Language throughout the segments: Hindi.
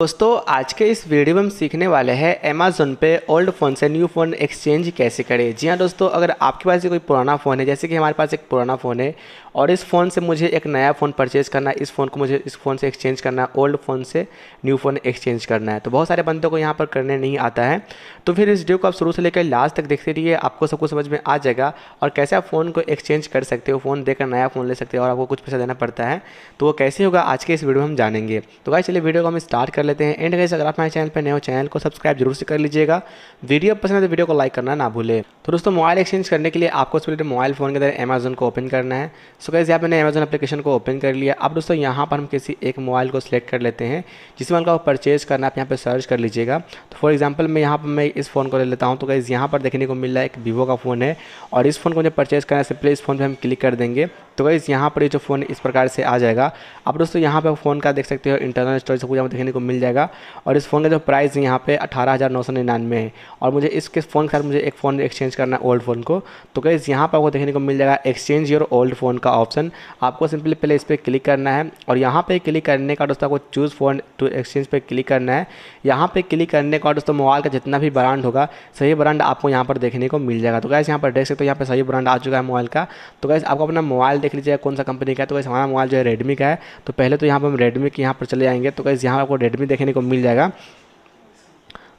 दोस्तों आज के इस वीडियो में हम सीखने वाले हैं अमेजोन पे ओल्ड फ़ोन से न्यू फ़ोन एक्सचेंज कैसे करें जी हाँ दोस्तों अगर आपके पास कोई पुराना फ़ोन है जैसे कि हमारे पास एक पुराना फ़ोन है और इस फ़ोन से मुझे एक नया फ़ोन परचेज करना है इस फ़ोन को मुझे इस फ़ोन से एक्सचेंज करना है ओल्ड फ़ोन से न्यू फ़ोन एक्सचेंज करना है तो बहुत सारे बंदों को यहाँ पर करने नहीं आता है तो फिर इस वीडियो को आप शुरू से लेकर लास्ट तक देखते रहिए आपको सब कुछ समझ में आ जाएगा और कैसे आप फ़ोन को एक्सचेंज कर सकते हो फ़ोन देकर नया फ़ोन ले सकते हो और आपको कुछ पैसा देना पड़ता है तो वो कैसे होगा आज के इस वीडियो में हम जानेंगे तो भाई चलिए वीडियो को हम स्टार्ट कर लेते हैं एंड गाइस अगर आप हमारे चैनल पर नए हो चैनल को सब्सक्राइब जरूर से कर लीजिएगा वीडियो पसंद है तो वीडियो को लाइक करना ना भूले तो दोस्तों मोबाइल एक्सचेंज करने के लिए आपको उस पहले मोबाइल फोन के अंदर अमेजन को ओपन करना है सो गाइस यहाँ मैंने अमेजन अपलीकेशन को ओपन कर लिया अब दोस्तों यहाँ पर हम किसी एक मोबाइल को सिलेक्ट कर लेते हैं जिस मोबाइल का परचेज करना आप यहाँ पर सर्च कर लीजिएगा तो फॉर एग्जाम्पल मैं यहाँ पर मैं इस फ़ोन को ले लेता हूँ तो गाइज़ यहाँ पर देखने को मिल रहा है एक वीवो का फ़ोन है और इस फ़ोन को मुझे परचेज करना है सिंपली इस फ़ोन पर हम क्लिक कर देंगे तो गाइज़ यहाँ पर ये जो फ़ोन इस प्रकार से आ जाएगा अब दोस्तों यहाँ पर फ़ोन का देख सकते हो इंटरनल स्टोरेज सब कुछ देखने को मिल जाएगा और इस फ़ोन का जो प्राइस यहाँ पे अठारह हज़ार नौ सौ निन्यानवे है और मुझे इसके फ़ोन के साथ मुझे एक फ़ोन एक्सचेंज करना है ओल्ड फ़ोन को तो कैसे यहाँ पर आपको देखने को मिल जाएगा एक्सचेंज योर ओल्ड फ़ोन का ऑप्शन आपको सिंपली पहले इस पर क्लिक करना है और यहाँ पर क्लिक करने का दोस्तों आपको चूज़ फ़ोन टू एक्सचेंज पर क्लिक करना है यहाँ पर क्लिक करने का दोस्तों मोबाइल का जितना भी ब्रांड होगा सही ब्रांड आपको यहाँ पर देखने को मिल जाएगा तो कैसे यहाँ पर देख सकते हो यहाँ पर सही ब्रांड आ चुका है मोबाइल का तो कैसे आपको अपना मोबाइल देख लीजिए कौन सा कंपनी का है तो कैसे हमारा मोबाइल जो है रेडमी का है तो पहले तो यहाँ पर हम रेडमी के यहाँ पर चले जाएंगे तो कैसे यहाँ आपको रेडमी देखने को मिल जाएगा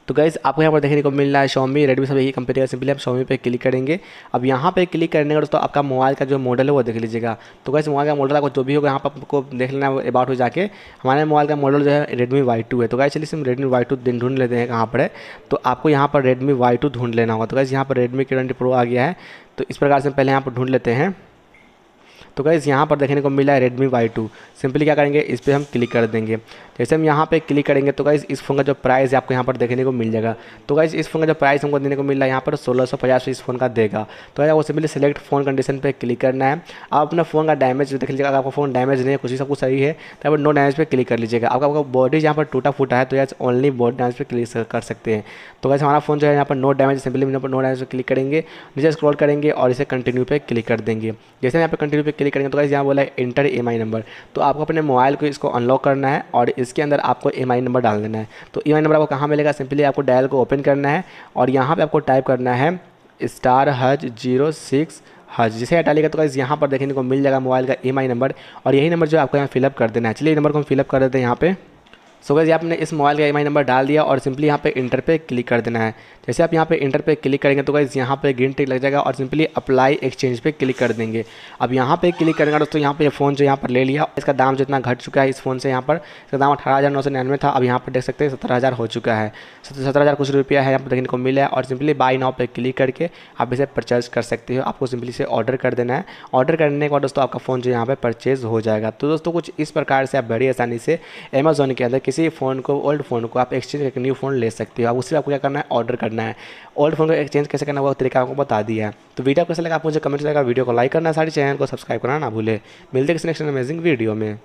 तो गाइज़ आपको यहाँ पर देखने को मिल रहा है शॉमी रेडमी सब यही कंपनी का सिंपली आप शॉमी पे क्लिक करेंगे अब यहाँ पे क्लिक करने का दोस्तों आपका मोबाइल का जो मॉडल है वो देख लीजिएगा तो गाइज़ मोबाइल का मॉडल आपको जो भी होगा यहाँ पर आपको देख लेना है अबाउट हो जाके हमारे मोबाइल का मॉडल जो है रेडमी वाई टू है तो गाइज चलिए सिर्फ रेडमी वाई टू ढूंढ लेते हैं कहाँ पर है तो आपको यहाँ पर रेडमी वाई टू ढूंढ लेना होगा तो गाइज़ यहाँ पर रेडमी ट्वेंटी प्रो आ गया है तो इस प्रकार से पहले यहाँ पर ढूंढ लेते हैं तो गाइज़ यहाँ पर देखने को मिला है रेडमी वाई टू सिंपली क्या करेंगे इस पर हम क्लिक कर देंगे जैसे हम यहाँ पर क्लिक करेंगे तो गाइज़ इस फ़ोन का जो प्राइस है आपको यहाँ पर देखने को मिल जाएगा तो गाइज़ इस फ़ोन का जो प्राइस हमको देने को मिल रहा है यहाँ पर सोलह सौ पचास इस फ़ोन का देगा तो आपको सिंपली सिलेक्ट फ़ोन कंडीशन पर क्लिक करना है आप अपना फ़ोन का डैमेज देख लीजिएगा आपका फ़ोन डैमेज नहीं है कुछ ही सब कुछ सही है तो आप नो डैमेज पर क्लिक कर लीजिएगा आपका आपका बॉडी यहाँ पर टूटा फूटा है तो यहाँ ओनली बॉडी डैमेज पर क्लिक कर सकते हैं तो वैसे हमारा फ़ोन जो है यहाँ पर no damage simply no damage पर क्लिक करेंगे नीचे स्क्रॉल करेंगे और इसे कंटिन्यू पर क्लिक कर देंगे जैसे यहाँ पर कंटिन्यू पे क्लिक करेंगे तो गाइज़ यहाँ बोला है इंटर एम नंबर तो आपको अपने मोबाइल को इसको अनलॉक करना है और इसके अंदर आपको एम नंबर डाल देना है तो आई नंबर आपको कहाँ मिलेगा सिंपली आपको डायल को ओपन करना है और यहाँ पर आपको टाइप करना है स्टार हज जीरो सिक्स हज जिसे हटा लेगा तो गाइज़ यहाँ पर देखने को मिल जाएगा मोबाइल का आई नंबर और यही नंबर जो आपको यहाँ फिलअप कर देना है चलिए नंबर को हम फिलअप कर देते हैं यहाँ पर सो गैस आपने इस मोबाइल का ई नंबर डाल दिया और सिंपली यहाँ पे इंटर पे क्लिक कर देना है जैसे आप यहाँ पे इंटर पे क्लिक करेंगे तो गैस यहाँ पे ग्रीन टिक लग जाएगा और सिंपली अप्लाई एक्सचेंज पे क्लिक कर देंगे अब यहाँ पे क्लिक करेंगे दोस्तों यहाँ पे फ़ोन जो यहाँ पर ले लिया इसका दाम जितना घट चुका है इस फ़ोन से यहाँ पर इसका दाम अठारह था अब यहाँ पर देख सकते हैं सत्रह हो चुका है सत्रह कुछ रुपया है यहाँ पर देखने को मिला है और सिंपली बाई नाव पर क्लिक करके आप इसे परचेज कर सकते हो आपको सिंपली इसे ऑर्डर कर देना है ऑर्डर करने के बाद दोस्तों आपका फ़ोन जो यहाँ पर परचेज़ हो जाएगा तो दोस्तों कुछ इस प्रकार से आप बड़ी आसानी से अमेजोन के अंदर किसी फ़ोन को ओल्ड फ़ोन को आप एक्सचेंज करके न्यू फ़ोन ले सकते हो आप उससे आपको क्या करना है ऑर्डर करना है ओल्ड फ़ोन को एक्सचेंज कैसे करना है वो तरीका आपको बता दिया है तो वीडियो कैसे लगा आप मुझे कमेंट लगा वीडियो को लाइक करना सारे चैनल को सब्सक्राइब करना ना भूले मिलते किसी नेक्स्ट अमेजिंग वीडियो में